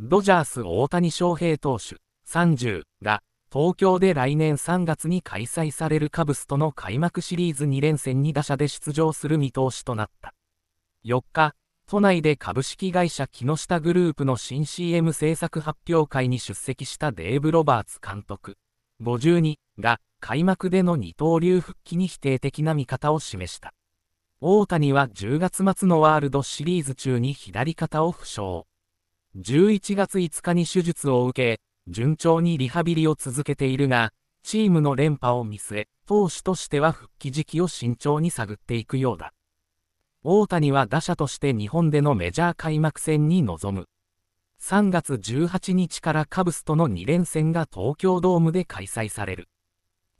ドジャース大谷翔平投手30が東京で来年3月に開催されるカブスとの開幕シリーズ2連戦に打者で出場する見通しとなった4日都内で株式会社木下グループの新 CM 制作発表会に出席したデーブ・ロバーツ監督52が開幕での二刀流復帰に否定的な見方を示した大谷は10月末のワールドシリーズ中に左肩を負傷11月5日に手術を受け、順調にリハビリを続けているが、チームの連覇を見据え、投手としては復帰時期を慎重に探っていくようだ。大谷は打者として日本でのメジャー開幕戦に臨む。3月18日からカブスとの2連戦が東京ドームで開催される。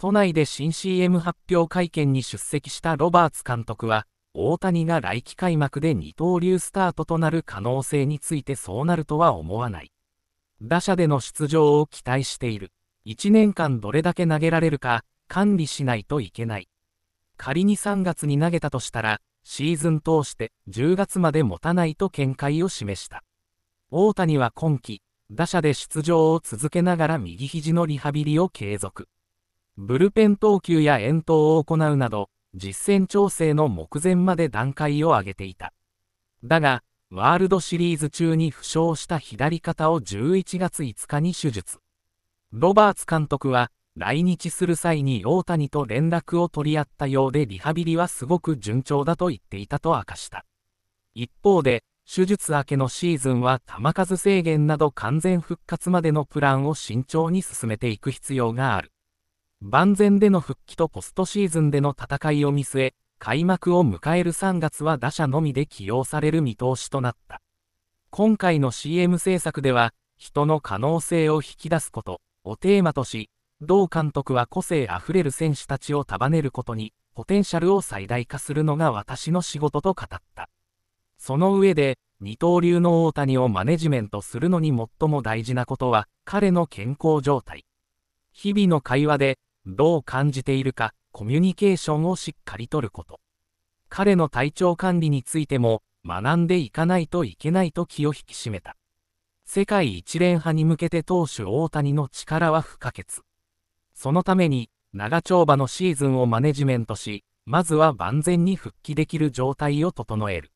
都内で新 CM 発表会見に出席したロバーツ監督は、大谷が来季開幕で二刀流スタートとなる可能性についてそうなるとは思わない。打者での出場を期待している。1年間どれだけ投げられるか管理しないといけない。仮に3月に投げたとしたら、シーズン通して10月まで持たないと見解を示した。大谷は今季、打者で出場を続けながら右肘のリハビリを継続。ブルペン投球や遠投を行うなど、実戦調整の目前まで段階を上げていた。だが、ワールドシリーズ中に負傷した左肩を11月5日に手術。ロバーツ監督は、来日する際に大谷と連絡を取り合ったようでリハビリはすごく順調だと言っていたと明かした。一方で、手術明けのシーズンは球数制限など完全復活までのプランを慎重に進めていく必要がある。万全での復帰とポストシーズンでの戦いを見据え、開幕を迎える3月は打者のみで起用される見通しとなった。今回の CM 制作では、人の可能性を引き出すことをテーマとし、同監督は個性あふれる選手たちを束ねることに、ポテンシャルを最大化するのが私の仕事と語った。その上で、二刀流の大谷をマネジメントするのに最も大事なことは、彼の健康状態。日々の会話で、どう感じているか、コミュニケーションをしっかりとること。彼の体調管理についても、学んでいかないといけないと気を引き締めた。世界一連派に向けて投手大谷の力は不可欠。そのために、長丁場のシーズンをマネジメントし、まずは万全に復帰できる状態を整える。